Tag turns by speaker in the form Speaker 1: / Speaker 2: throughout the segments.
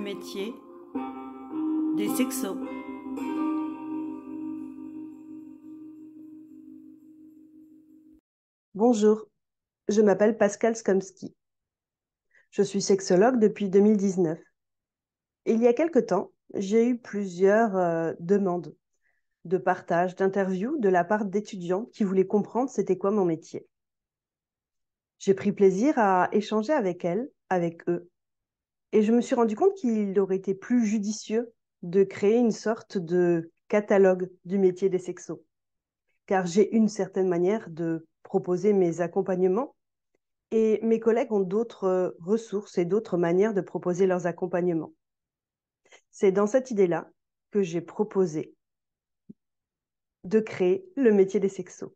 Speaker 1: métier des sexos. Bonjour, je m'appelle Pascal Skomski. Je suis sexologue depuis 2019. Il y a quelque temps, j'ai eu plusieurs euh, demandes de partage, d'interviews de la part d'étudiants qui voulaient comprendre c'était quoi mon métier. J'ai pris plaisir à échanger avec elles, avec eux, et je me suis rendu compte qu'il aurait été plus judicieux de créer une sorte de catalogue du métier des sexos. Car j'ai une certaine manière de proposer mes accompagnements et mes collègues ont d'autres euh, ressources et d'autres manières de proposer leurs accompagnements. C'est dans cette idée-là que j'ai proposé de créer le métier des sexos.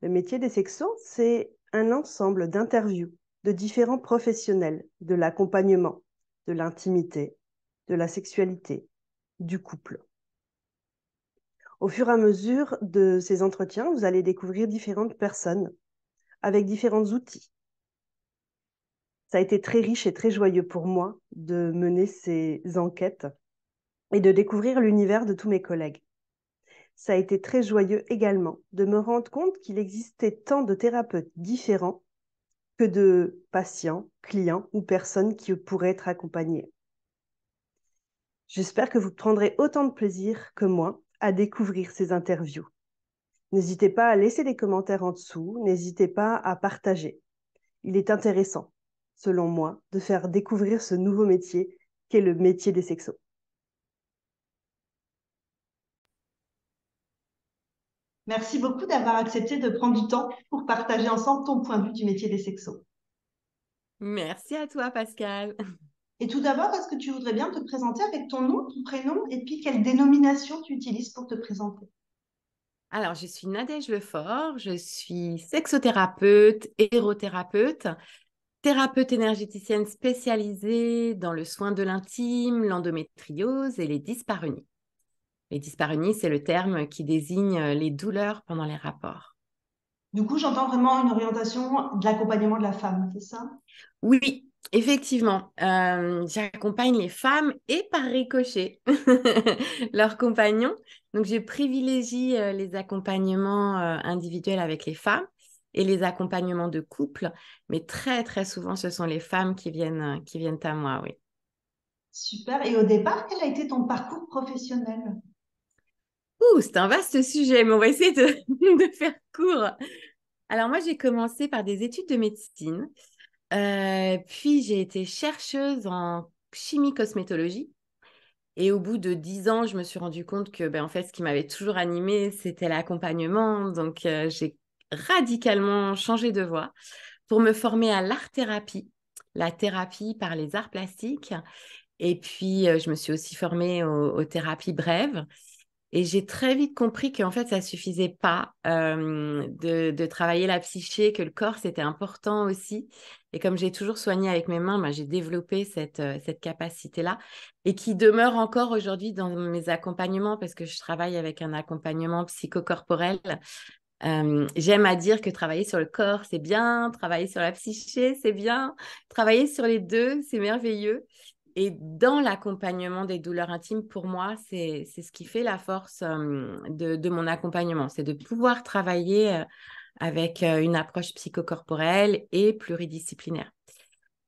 Speaker 1: Le métier des sexos, c'est un ensemble d'interviews de différents professionnels de l'accompagnement, de l'intimité, de la sexualité, du couple. Au fur et à mesure de ces entretiens, vous allez découvrir différentes personnes avec différents outils. Ça a été très riche et très joyeux pour moi de mener ces enquêtes et de découvrir l'univers de tous mes collègues. Ça a été très joyeux également de me rendre compte qu'il existait tant de thérapeutes différents que de patients, clients ou personnes qui pourraient être accompagnées. J'espère que vous prendrez autant de plaisir que moi à découvrir ces interviews. N'hésitez pas à laisser des commentaires en dessous, n'hésitez pas à partager. Il est intéressant, selon moi, de faire découvrir ce nouveau métier qu'est le métier des sexos. Merci beaucoup d'avoir accepté de prendre du temps pour partager ensemble ton point de vue du métier des sexos. Merci à toi, Pascal. Et tout d'abord, est-ce que tu voudrais bien te présenter avec ton nom, ton prénom et puis quelle dénomination tu utilises pour te présenter
Speaker 2: Alors, je suis Nadège Lefort, je suis sexothérapeute, hérothérapeute, thérapeute énergéticienne spécialisée dans le soin de l'intime, l'endométriose et les dyspareunies. Les dyspareunies, c'est le terme qui désigne euh, les douleurs pendant les rapports.
Speaker 1: Du coup, j'entends vraiment une orientation de l'accompagnement de la femme, c'est ça Oui,
Speaker 2: effectivement. Euh, j'accompagne les femmes et par ricochet leurs compagnons. Donc, je privilégie euh, les accompagnements individuels avec les femmes et les accompagnements de couple. Mais très, très souvent, ce sont les femmes qui viennent, qui viennent à moi, oui.
Speaker 1: Super. Et au départ, quel a été ton parcours professionnel
Speaker 2: Ouh, c'est un vaste sujet, mais on va essayer de, faire court. Alors moi, j'ai commencé par des études de médecine, euh, puis j'ai été chercheuse en chimie cosmétologie. Et au bout de dix ans, je me suis rendu compte que, ben, en fait, ce qui m'avait toujours animée, c'était l'accompagnement. Donc, euh, j'ai radicalement changé de voie pour me former à l'art-thérapie, la thérapie par les arts plastiques. Et puis, euh, je me suis aussi formée aux thérapies brèves. Et j'ai très vite compris qu'en fait, ça suffisait pas de, travailler la psyché, que le corps, c'était important aussi. Et comme j'ai toujours soigné avec mes mains, bah, j'ai développé cette, cette capacité-là et qui demeure encore aujourd'hui dans mes accompagnements parce que je travaille avec un accompagnement psychocorporel. J'aime à dire que travailler sur le corps, c'est bien, travailler sur la psyché, c'est bien, travailler sur les deux, c'est merveilleux. Et dans l'accompagnement des douleurs intimes, pour moi, c'est ce qui fait la force de, de, mon accompagnement. C'est de pouvoir travailler avec une approche psychocorporelle et pluridisciplinaire.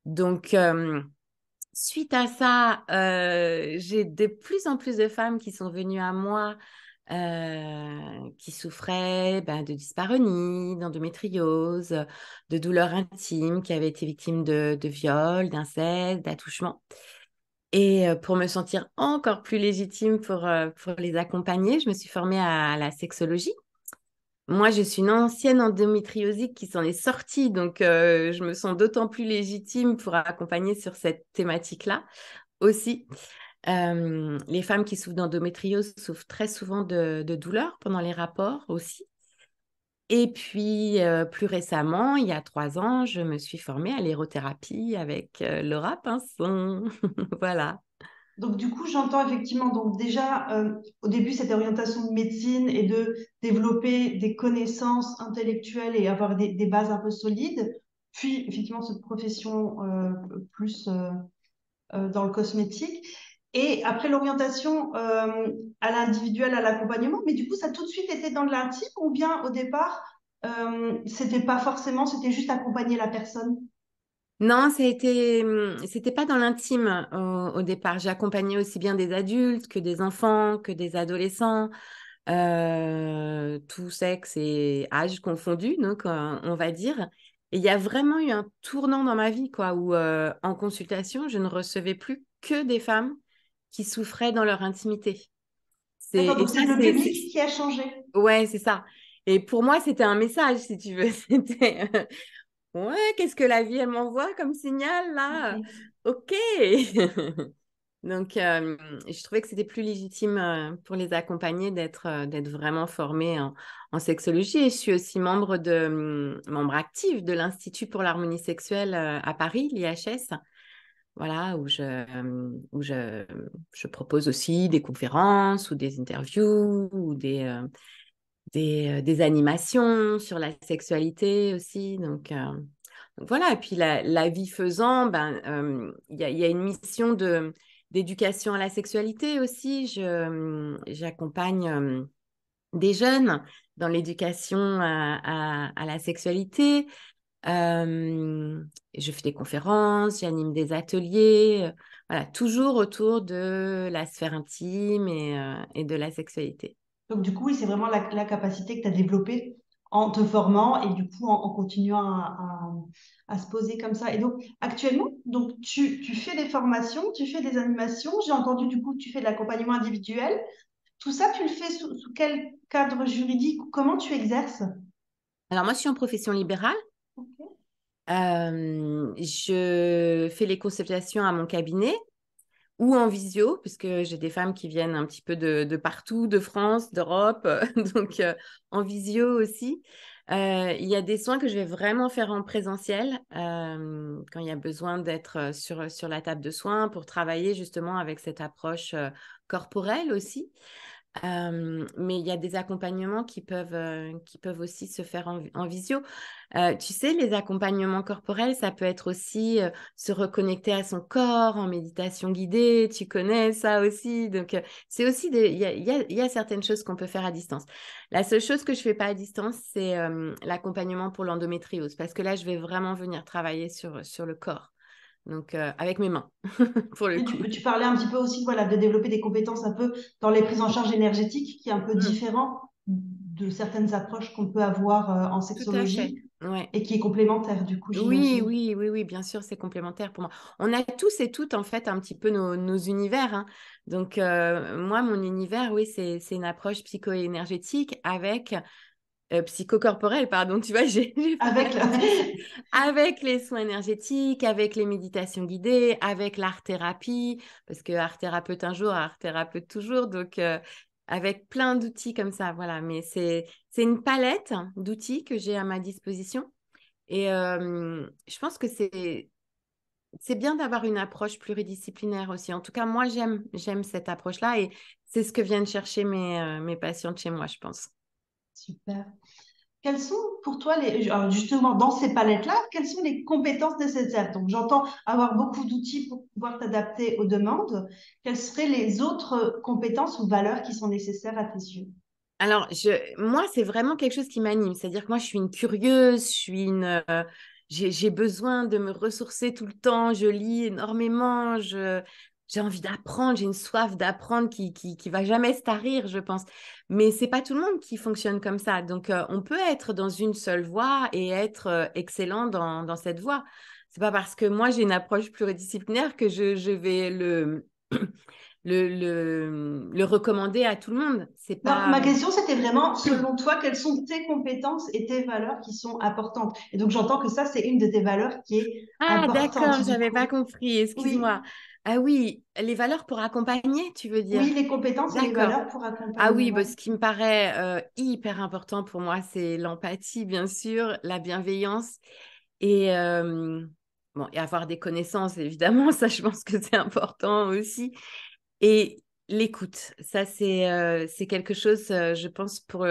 Speaker 2: Donc, suite à ça, j'ai de plus en plus de femmes qui sont venues à moi qui souffraient ben, de dyspareunie, d'endométriose, de douleurs intimes, qui avaient été victimes de, de viols, d'inceste, d'attouchements. Et pour me sentir encore plus légitime pour, les accompagner, je me suis formée à la sexologie. Moi, je suis une ancienne endométriosique qui s'en est sortie, donc je me sens d'autant plus légitime pour accompagner sur cette thématique-là aussi. les femmes qui souffrent d'endométriose souffrent très souvent de, de douleurs pendant les rapports aussi. Et puis, euh, plus récemment, il y a trois ans, je me suis formée à l'érothérapie avec euh, Laura Pinson. voilà.
Speaker 1: Donc, du coup, j'entends effectivement, donc déjà, euh, au début, cette orientation de médecine et de développer des connaissances intellectuelles et avoir des bases un peu solides. Puis, effectivement, cette profession plus dans le cosmétique. Et après l'orientation euh, à l'individuel, à l'accompagnement, mais du coup, ça a tout de suite été dans l'intime ou bien au départ, euh, c'était pas forcément, c'était juste accompagner la personne non,
Speaker 2: été hum, c'était pas dans l'intime euh, au, départ. J'ai accompagné aussi bien des adultes que des enfants, que des adolescents, euh, tout sexe et âge confondus, donc on va dire. Et il y a vraiment eu un tournant dans ma vie, quoi, où en consultation, je ne recevais plus que des femmes qui souffraient dans leur intimité. C'est le public qui a changé. Ouais, c'est ça. Et pour moi, c'était un message, si tu veux. C'était euh, ouais, qu'est-ce que la vie elle m'envoie comme signal là Ok. Donc, euh, je trouvais que c'était plus légitime euh, pour les accompagner d'être d'être vraiment formés en, sexologie. je suis aussi membre, de, hum, membre active de l'Institut pour l'harmonie sexuelle à Paris, l'IHS, voilà, où je, propose aussi des conférences ou des interviews ou des, euh, euh, des, animations sur la sexualité aussi. Donc, euh, voilà, et puis la, vie faisant, ben, il ben, y, a, une mission de, d'éducation à la sexualité aussi. j'accompagne des jeunes dans l'éducation à la sexualité je fais des conférences, j'anime des ateliers, voilà, toujours autour de la sphère intime et, et, de la sexualité.
Speaker 1: Donc du coup, c'est vraiment la, capacité que tu as développée en te formant et du coup en, continuant à, se poser comme ça. Et donc actuellement, donc tu, fais des formations, tu fais des animations, j'ai entendu du coup tu fais de l'accompagnement individuel. Tout ça, tu le fais sous, sous quel cadre juridique Comment tu exerces
Speaker 2: alors moi, je suis en profession libérale, je fais les consultations à mon cabinet ou en visio, puisque j'ai des femmes qui viennent un petit peu de, de partout, de France, d'Europe, donc en visio aussi. il y a des soins que je vais vraiment faire en présentiel quand il y a besoin d'être sur, sur la table de soins pour travailler justement avec cette approche corporelle aussi. Euh, mais il y a des accompagnements qui peuvent, euh, qui peuvent aussi se faire en, visio. Euh, tu sais, les accompagnements corporels, ça peut être aussi se reconnecter à son corps en méditation guidée. Tu connais ça aussi. Donc, c'est aussi il y a, y a, certaines choses qu'on peut faire à distance. La seule chose que je fais pas à distance, c'est l'accompagnement pour l'endométriose, parce que là, je vais vraiment venir travailler sur, sur le corps. Donc, euh, avec mes mains, pour le coup. Tu, tu,
Speaker 1: parlais un petit peu aussi voilà, de développer des compétences un peu dans les prises en charge énergétiques, qui est un peu mm. différent de certaines approches qu'on peut avoir euh, en sexologie. Et qui est complémentaire du coup. Oui,
Speaker 2: oui, oui, oui, bien sûr, c'est complémentaire pour moi. On a tous et toutes en fait un petit peu nos, univers. Hein. Donc euh, moi, mon univers, oui, c'est une approche psycho-énergétique avec psychocorporel euh, psychocorporelle, pardon, tu vois, j'ai avec, avec les soins énergétiques, avec les méditations guidées, avec l'art-thérapie, parce que art-thérapeute un jour, art-thérapeute toujours, donc euh, avec plein d'outils comme ça, voilà. Mais c'est une palette d'outils que j'ai à ma disposition. Et euh, je pense que c'est c'est bien d'avoir une approche pluridisciplinaire aussi. En tout cas, moi, j'aime j'aime cette approche-là et c'est ce que viennent chercher mes, mes patientes chez moi, je pense.
Speaker 1: Super. Quelles sont pour toi, les, euh, justement, dans ces palettes-là, quelles sont les compétences nécessaires Donc, j'entends avoir beaucoup d'outils pour pouvoir t'adapter aux demandes. Quelles seraient les autres euh, compétences ou valeurs qui sont nécessaires à tes yeux
Speaker 2: Alors, je... moi, c'est vraiment quelque chose qui m'anime. C'est-à-dire que moi, je suis une curieuse, je suis une... Euh, j'ai besoin de me ressourcer tout le temps, je lis énormément, je, j'ai envie d'apprendre, j'ai une soif d'apprendre qui, qui, qui va jamais se tarir, je pense. Mais c'est pas tout le monde qui fonctionne comme ça. Donc euh, on peut être dans une seule voie et être euh, excellent dans, dans, cette voie. C'est pas parce que moi j'ai une approche pluridisciplinaire que je, je vais le, le, le, recommander à tout le monde. C'est pas... ma euh, question, c'était vraiment, selon
Speaker 1: toi, quelles sont tes compétences et tes valeurs qui sont importantes Et donc, j'entends que ça, c'est une de tes valeurs qui est importante. Ah, d'accord, je n'avais
Speaker 2: pas compris, excuse-moi. Ah oui, les valeurs pour accompagner, tu veux dire Oui, les compétences et les valeurs pour accompagner. Ah oui, bah, ce qui me paraît euh, hyper important pour moi, c'est l'empathie, bien sûr, la bienveillance et, euh, et avoir des connaissances, évidemment, ça, je pense que c'est important aussi. Et l'écoute, ça, c'est euh, quelque chose, je pense, pour.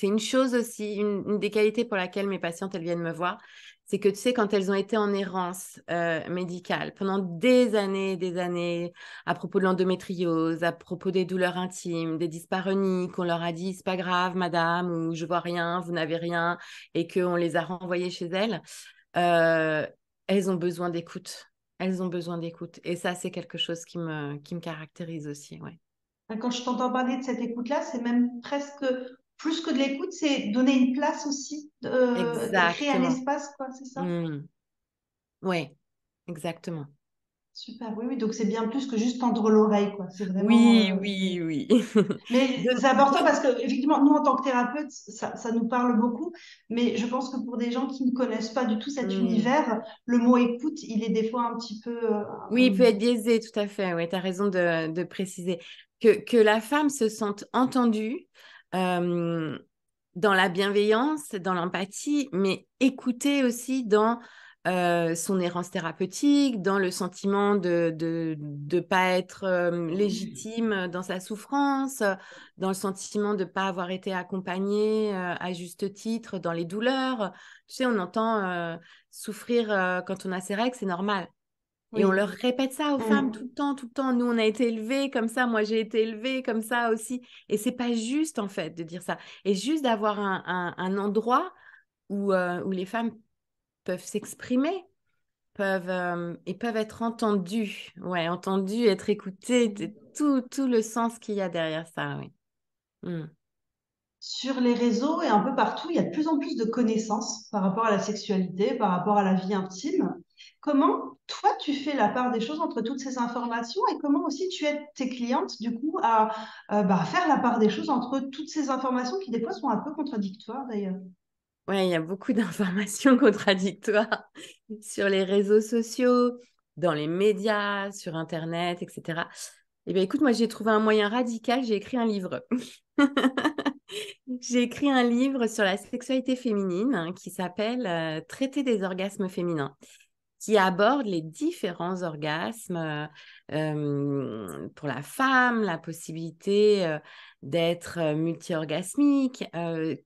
Speaker 2: c'est une chose aussi, une, une, des qualités pour laquelle mes patientes, elles viennent me voir c'est que tu sais, quand elles ont été en errance euh, médicale pendant des années des années, à propos de l'endométriose, à propos des douleurs intimes, des dyspareunies, qu'on leur a dit c'est pas grave, madame, ou je vois rien, vous n'avez rien, et qu'on les a renvoyées chez elles, euh, elles ont besoin d'écoute. Elles ont besoin d'écoute. Et ça, c'est quelque chose qui me, qui me caractérise aussi. Ouais.
Speaker 1: Quand je t'entends parler de cette écoute-là, c'est même presque plus que de l'écoute, c'est donner une place aussi, euh, créer un espace, quoi, c'est ça
Speaker 2: mmh. Oui, exactement.
Speaker 1: Super, oui, donc c'est bien plus que juste tendre l'oreille, quoi. C'est oui, euh, oui, oui, mais c'est important parce que, effectivement, nous, en tant que thérapeutes, ça, nous parle beaucoup, mais je pense que pour des gens qui ne connaissent pas du tout cet mmh. univers, le mot écoute, il est des fois un petit peu. Euh, oui, il peut être
Speaker 2: biaisé, tout à fait, oui, tu as raison de, de préciser. Que, que la femme se sente entendue, euh, dans la bienveillance, dans l'empathie, mais écouter aussi dans euh, son errance thérapeutique, dans le sentiment de ne de, de pas être euh, ah légitime dans sa souffrance, dans le sentiment de ne pas avoir été accompagné à juste titre dans les douleurs. Tu sais, on entend souffrir quand on a ses règles, c'est normal. Et on leur répète ça aux mmh. femmes tout le temps, tout le temps. Nous, on a été élevés comme ça. Moi, j'ai été élevée comme ça aussi. Et c'est pas juste, en fait, de dire ça. Et juste d'avoir un, endroit euh, où, les femmes peuvent s'exprimer peuvent euh, et peuvent être entendues. Ouais, entendues, être écoutées, tout, tout le sens qu'il y a derrière ça. Oui. Mmh.
Speaker 1: Sur les réseaux et un peu partout, il y a de plus en plus de connaissances par rapport à la sexualité, par rapport à la vie intime. Comment, toi, tu fais la part des choses entre toutes ces informations et comment aussi tu aides tes clientes, du coup, à euh, bah, faire la part des choses entre toutes ces informations qui, des fois, sont un peu contradictoires, d'ailleurs
Speaker 2: Oui, il y a beaucoup d'informations contradictoires sur les réseaux sociaux, dans les médias, sur Internet, etc. Eh bien, écoute, moi, j'ai trouvé un moyen radical, j'ai écrit un livre. j'ai écrit un livre sur la sexualité féminine hein, qui s'appelle euh, Traiter des orgasmes féminins qui aborde les différents orgasmes euh, euh, pour la femme, la possibilité euh, d'être multiorgasmique,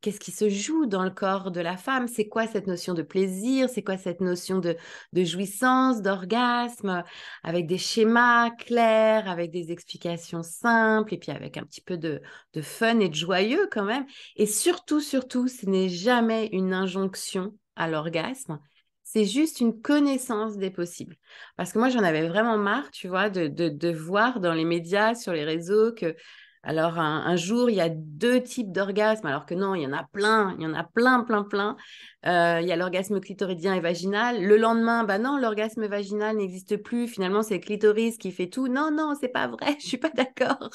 Speaker 2: qu'est-ce qui se joue dans le corps de la femme, c'est quoi cette notion de plaisir, c'est quoi cette notion de, jouissance, d'orgasme, avec des schémas clairs, avec des explications simples, et puis avec un petit peu de, de fun et de joyeux quand même. Et surtout, surtout, ce n'est jamais une injonction à l'orgasme, c'est juste une connaissance des possibles. Parce que moi, j'en avais vraiment marre, tu vois, de, voir dans les médias, sur les réseaux, que alors un, jour, il y a deux types d'orgasmes, alors que non, il y en a plein, il y en a plein, plein, plein. Euh, il y a l'orgasme clitoridien et vaginal. Le lendemain, bah non, l'orgasme vaginal n'existe plus. Finalement, c'est le clitoris qui fait tout. Non, non, c'est pas vrai, je suis pas d'accord.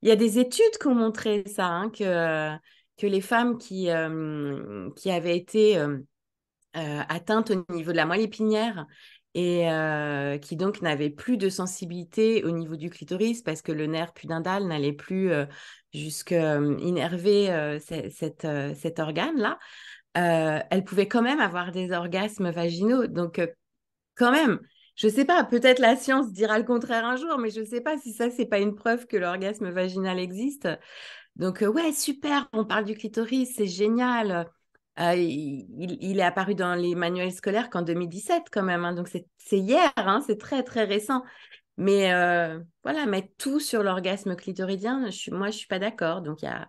Speaker 2: il y a des études qui ont montré ça, hein, que, que les femmes qui, euh, qui avaient été... Euh, euh, atteinte au niveau de la moelle épinière et euh, qui donc n'avait plus de sensibilité au niveau du clitoris parce que le nerf pudendal n'allait plus euh, jusqu'à innerver cet organe-là, elle pouvait quand même avoir des orgasmes vaginaux. Donc, quand même, je ne sais pas, peut-être la science dira le contraire un jour, mais je ne sais pas si ça, c'est pas une preuve que l'orgasme vaginal existe. Donc, ouais, super, on parle du clitoris, c'est génial. Euh, il, est apparu dans les manuels scolaires qu'en 2017 quand même, hein, donc c'est hier, hein, c'est très très récent. Mais euh, voilà, mettre tout sur l'orgasme clitoridien, moi je ne suis pas d'accord. Donc il y a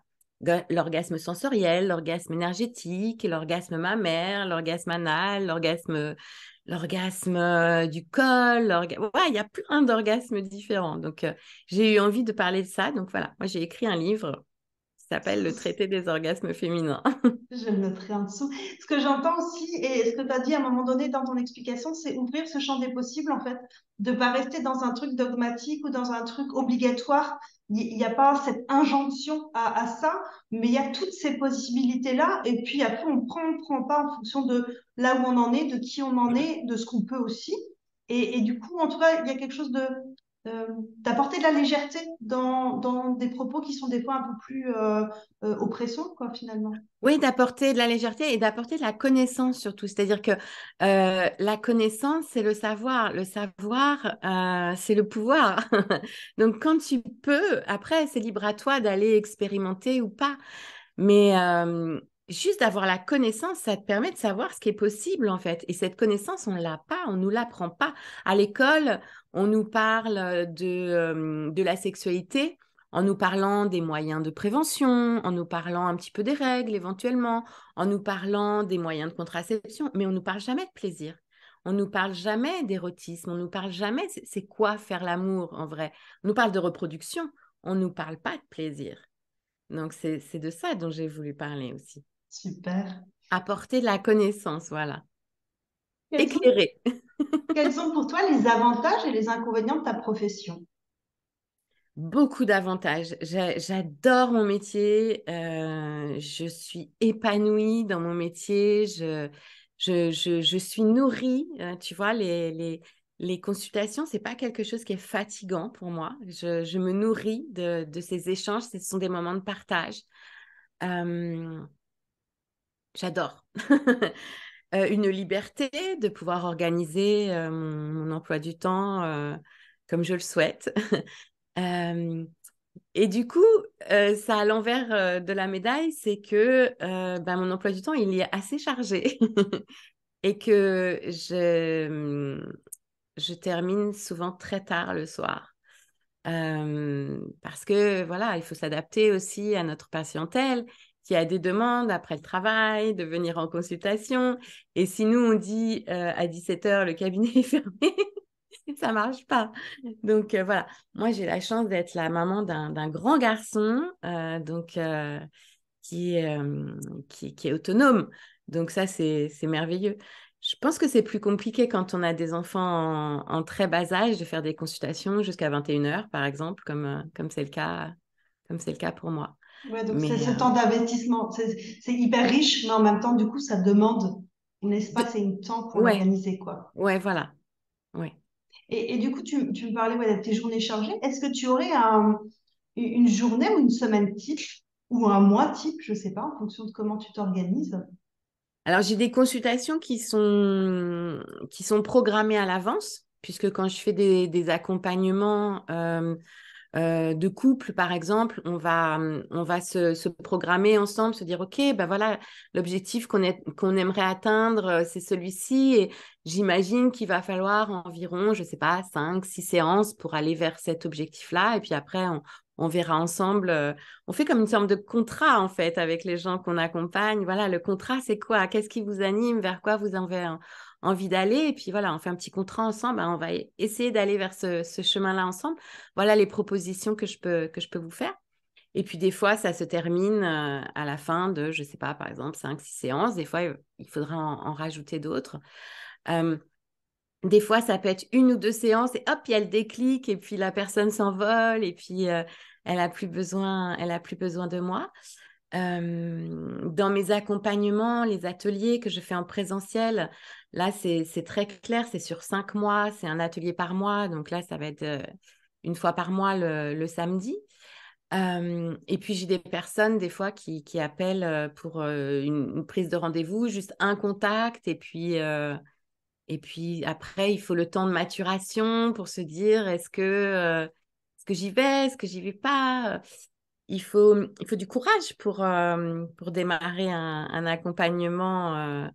Speaker 2: l'orgasme sensoriel, l'orgasme énergétique, l'orgasme mammaire, l'orgasme anal, l'orgasme l'orgasme euh, du col, il y a plein d'orgasmes différents. Donc j'ai eu envie de parler de ça. Donc voilà, moi j'ai écrit un livre s'appelle le traité des orgasmes féminins.
Speaker 1: Je le noterai en dessous. Ce que j'entends aussi, et ce que tu as dit à un moment donné dans ton explication, c'est ouvrir ce champ des possibles, en fait, de pas rester dans un truc dogmatique ou dans un truc obligatoire. Il n'y a pas cette injonction à, à ça, mais il y a toutes ces possibilités-là. Et puis après, on prend, on prend pas en fonction de là où on en est, de qui on en est, de ce qu'on peut aussi. Et, et, du coup, en tout cas, il y a quelque chose de d'apporter euh, de la légèreté dans, dans, des propos qui sont des fois un peu plus euh, euh, oppressants, quoi, finalement.
Speaker 2: Oui, d'apporter de la légèreté et d'apporter de la connaissance surtout. C'est-à-dire que la connaissance, c'est le savoir. Le savoir, c'est le pouvoir. Donc, quand tu peux, après, c'est libre à toi d'aller expérimenter ou pas. Mais juste d'avoir la connaissance, ça te permet de savoir ce qui est possible en fait. Et cette connaissance, on ne l'a pas, on ne nous l'apprend pas. À l'école, on nous parle euh, euh, de, la sexualité en nous parlant des moyens de prévention, en nous parlant un petit peu des règles éventuellement, en nous parlant des moyens de contraception, mais on nous parle jamais de plaisir. On nous parle jamais d'érotisme, on nous parle jamais c'est quoi faire l'amour en vrai. On nous parle de reproduction, on nous parle pas de plaisir. Donc c'est de ça dont j'ai voulu parler aussi.
Speaker 1: Super.
Speaker 2: Apporter de la connaissance, voilà éclairée
Speaker 1: quels sont pour toi les avantages et les inconvénients de ta profession Beaucoup d'avantages.
Speaker 2: J'adore mon métier. Euh, je suis épanouie dans mon métier. Je, je, je, je suis nourrie. Hein, tu vois, les, les, les consultations, c'est pas quelque chose qui est fatigant pour moi. Je, je me nourris de, de, ces échanges. Ce sont des moments de partage. Euh, j'adore. Euh, une liberté de pouvoir organiser euh, mon, emploi du temps euh, comme je le souhaite. et du coup, ça à l'envers de la médaille, c'est que bah, mon emploi du temps, il est assez chargé et que je, hum, je termine souvent très tard le soir. parce que voilà, il faut s'adapter aussi à notre patientèle qui a des demandes après le travail, de venir en consultation. Et si nous, on dit euh, à 17h, le cabinet est fermé, ça marche pas. Donc euh, voilà, moi, j'ai la chance d'être la maman d'un grand garçon, euh, donc qui, qui, est autonome. Donc ça, c'est merveilleux. Je pense que c'est plus compliqué quand on a des enfants en, très bas âge de faire des consultations jusqu'à 21h, par exemple, comme c'est le, le cas pour moi.
Speaker 1: Ouais, donc c'est ce euh, temps d'investissement. C'est hyper riche, mais en même temps, du coup, ça demande un espace et un temps pour organiser Quoi. Ouais, voilà. Ouais. Et, du coup, tu, me parlais de tes journées chargées. Est-ce que tu aurais une journée ou une semaine type ou un mois type, je ne sais pas, en fonction de comment tu t'organises
Speaker 2: Alors, j'ai des consultations qui sont, qui sont programmées à l'avance, puisque quand je fais des, accompagnements, euh, euh, de couple, par exemple, on va, hum, on va se, programmer ensemble, se dire, OK, ben voilà, l'objectif qu'on qu'on aimerait atteindre, euh, c'est celui-ci. Et j'imagine qu'il va falloir environ, je ne sais pas, 5, 6 séances pour aller vers cet objectif-là. Et puis après, on, verra ensemble. Euh, on fait comme une sorte de contrat, en fait, avec les gens qu'on accompagne. Voilà, le contrat, c'est quoi Qu'est-ce qui vous anime Vers quoi vous avez envie d'aller. Et puis voilà, on fait un petit contrat ensemble. Hein, on va e-, essayer d'aller vers ce, chemin-là ensemble. Voilà les propositions que je peux, que je peux vous faire. Et puis des fois, ça se termine euh, à la fin de, je ne sais pas, par exemple, 5, 6 séances. Des fois, il faudra en, rajouter d'autres. des fois, ça peut être une ou deux séances et hop, il y a le déclic et puis la personne s'envole et puis euh, elle a plus besoin, elle a plus besoin de moi dans mes accompagnements, les ateliers que je fais en présentiel, là, c'est très clair, c'est sur cinq mois, c'est un atelier par mois. Donc là, ça va être une fois par mois le, samedi. et puis, j'ai des personnes, des fois, qui, qui appellent pour une, prise de rendez-vous, juste un contact. Et puis, et puis après, il faut le temps de maturation pour se dire est-ce que, est-ce que j'y vais, est-ce que j'y vais pas il faut, il faut du courage pour, euh, pour démarrer un, accompagnement euh,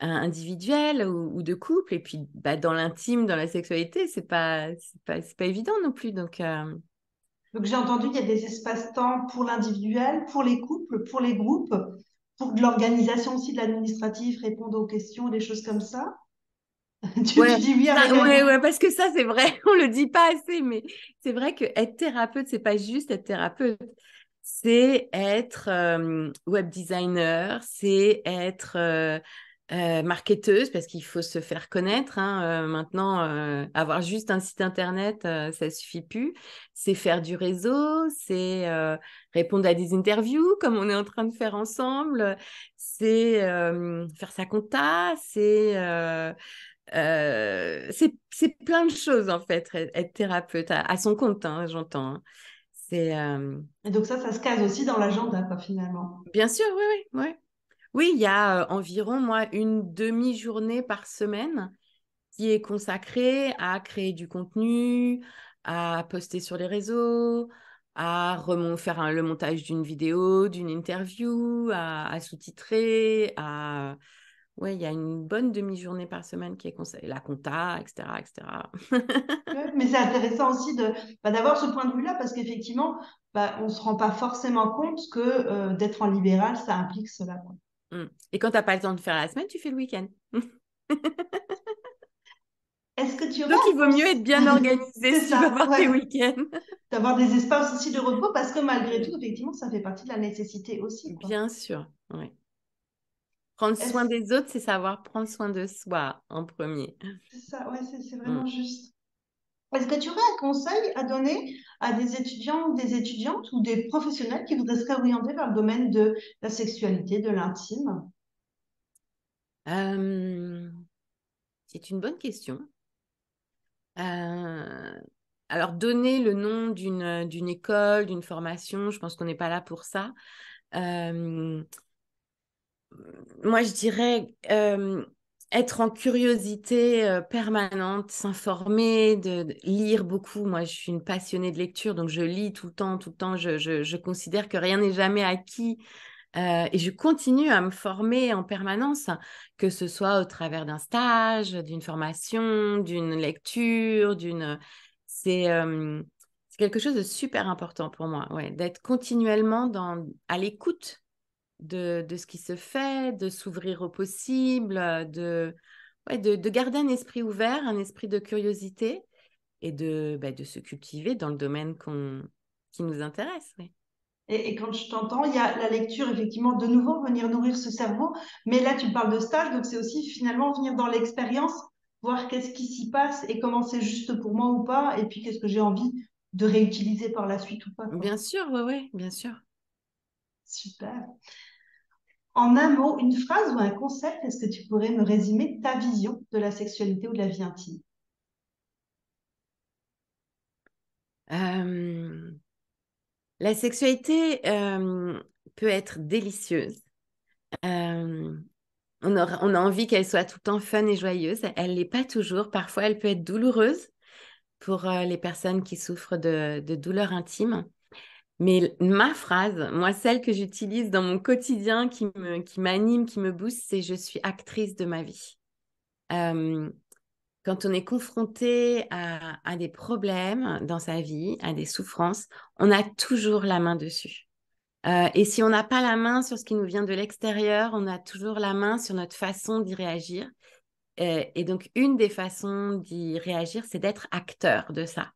Speaker 2: individuel ou, de couple. Et puis, bah, dans l'intime, dans la sexualité, c'est pas, c'est pas, évident non plus. Donc, euh,
Speaker 1: donc j'ai entendu qu'il y a des espaces-temps pour l'individuel, pour les couples, pour les groupes, pour de l'organisation aussi, de l'administratif, répondre aux questions, des choses comme ça. Bah, ouais. ouais,
Speaker 2: parce que ça, c'est vrai, on le dit pas assez, mais c'est vrai que être thérapeute, c'est pas juste être thérapeute. C'est être euh, web designer, c'est être euh, euh, marketeuse, parce qu'il faut se faire connaître. Hein. maintenant, avoir juste un site internet, ça suffit plus. C'est faire du réseau, c'est répondre à des interviews comme on est en train de faire ensemble, c'est faire sa compta, c'est euh, c'est plein de choses en fait, être thérapeute à, son compte, hein, j'entends. Hein. C'est. Euh
Speaker 1: Et donc ça, ça se case aussi dans l'agenda, pas finalement.
Speaker 2: Bien sûr, oui, oui, oui. Oui, il y a euh, environ moi une demi-journée par semaine qui est consacrée à créer du contenu, à poster sur les réseaux, à faire le montage d'une vidéo, d'une interview, à, à sous-titrer, à oui, il y a une bonne demi-journée par semaine qui est conseillée, la compta, etc. etc.
Speaker 1: mais c'est intéressant aussi de, bah, d'avoir ce point de vue-là parce qu'effectivement, bah, on ne se rend pas forcément compte que euh, d'être en libéral, ça implique cela. Mmh. Et quand tu
Speaker 2: n'as pas le temps de faire la semaine, tu fais le week-end.
Speaker 1: Est-ce que tu Donc, il vaut mieux être bien organisé si tu veux avoir tes week-ends. D'avoir des espaces aussi de repos parce que malgré tout, effectivement, ça fait partie de la nécessité aussi. Bien sûr,
Speaker 2: oui. Prendre soin des autres, c'est savoir prendre soin de soi en premier.
Speaker 1: C'est ça, ouais, c'est vraiment mm. juste. Est-ce que tu aurais un conseil à donner à des étudiants des étudiantes ou des professionnels qui voudraient se réorienter vers le domaine de la sexualité, de l'intime
Speaker 2: C'est une bonne question. Euh, alors, donner le nom d'une école, d'une formation, je pense qu'on n'est pas là pour ça moi, je dirais être en curiosité permanente, s'informer, de, lire beaucoup. Moi, je suis une passionnée de lecture, donc je lis tout le temps, tout le temps. Je, je, je considère que rien n'est jamais acquis. et je continue à me former en permanence, que ce soit au travers d'un stage, d'une formation, d'une lecture, d'une... C'est quelque chose de super important pour moi, ouais, d'être continuellement dans, à l'écoute de, ce qui se fait, de s'ouvrir au possible, euh, de, de, garder un esprit ouvert, un esprit de curiosité et de, bah, se cultiver dans le domaine qu'on, qui nous intéresse.
Speaker 1: Et, quand je t'entends, il y a la lecture, effectivement, de nouveau, venir nourrir ce cerveau. Mais là, tu parles de stage, donc c'est aussi finalement venir dans l'expérience, voir qu'est-ce qui s'y passe et comment c'est juste pour moi ou pas, et puis qu'est-ce que j'ai envie de réutiliser par la suite ou pas. Bien sûr, oui, bien sûr. Super. En un mot, une phrase ou un concept, est-ce que tu pourrais me résumer ta vision de la sexualité ou de la vie intime euh, la
Speaker 2: sexualité euh, peut être délicieuse. Euh, on, a, envie qu'elle soit tout le temps fun et joyeuse. Elle ne l'est pas toujours. Parfois, elle peut être douloureuse pour les personnes qui souffrent de douleurs intimes. Mais ma phrase, moi, celle que j'utilise dans mon quotidien, qui m'anime, qui me booste, c'est je suis actrice de ma vie. quand on est confronté à, des problèmes dans sa vie, à des souffrances, on a toujours la main dessus. et si on n'a pas la main sur ce qui nous vient de l'extérieur, on a toujours la main sur notre façon d'y réagir. et donc, une des façons d'y réagir, c'est d'être acteur de ça.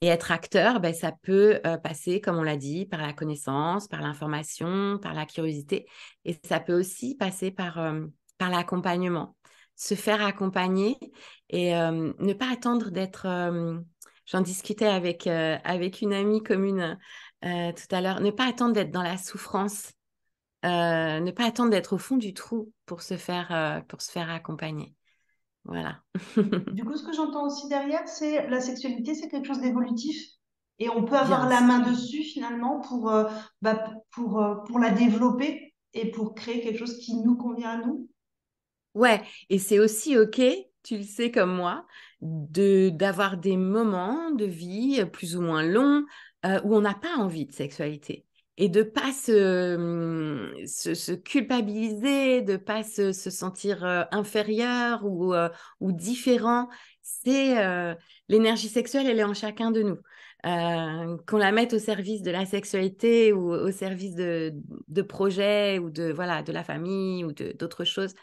Speaker 2: Et être acteur, ben, ça peut passer, comme on l'a dit, par la connaissance, par l'information, par la curiosité. Et ça peut aussi passer par, par l'accompagnement. Se faire accompagner et ne pas attendre d'être... J'en discutais avec, avec une amie commune tout à l'heure. Ne pas attendre d'être dans la souffrance. ne pas attendre d'être au fond du trou pour se faire, pour se faire accompagner. Voilà.
Speaker 1: du coup, ce que j'entends aussi derrière, c'est la sexualité, c'est quelque chose d'évolutif. Et on peut avoir la main dessus finalement pour, euh, bah, pour, euh, pour la développer et pour créer quelque chose qui nous convient à nous.
Speaker 2: Ouais, et c'est aussi OK, tu le sais comme moi, de d'avoir des moments de vie plus ou moins longs euh, où on n'a pas envie de sexualité et de pas mmh, se, culpabiliser, de pas se, sentir inférieur ou, différent. C'est l'énergie sexuelle, elle est en chacun de nous. qu'on la mette au service de la sexualité ou au service de, de projets ou de voilà de la famille ou d'autres choses,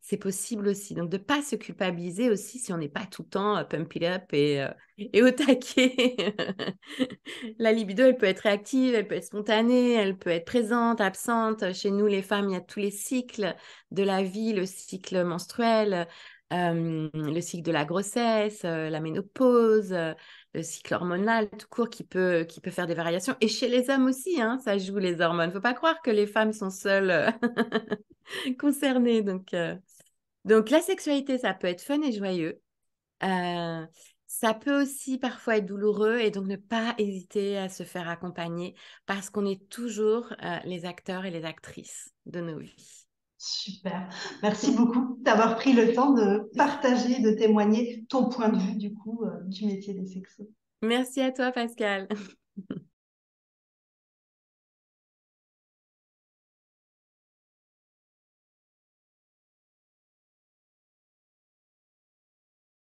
Speaker 2: c'est possible aussi. Donc, de ne pas se culpabiliser aussi si on n'est pas tout le temps pump it up et, et au taquet. la libido, elle peut être réactive, elle peut être spontanée, elle peut être présente, absente. Chez nous, les femmes, il y a tous les cycles de la vie, le cycle menstruel, euh, le cycle de la grossesse, euh, la ménopause, euh, le cycle hormonal tout court qui peut, qui peut faire des variations. Et chez les hommes aussi, hein, ça joue les hormones. Il ne Faut pas croire que les femmes sont seules concernées. Donc, donc la sexualité, ça peut être fun et joyeux. ça peut aussi parfois être douloureux et donc ne pas hésiter à se faire accompagner parce qu'on est toujours les acteurs et les actrices de nos vies.
Speaker 1: Super. Merci beaucoup d'avoir pris le temps de partager, de témoigner ton point de vue du coup euh, du métier des sexos. Merci à toi Pascal.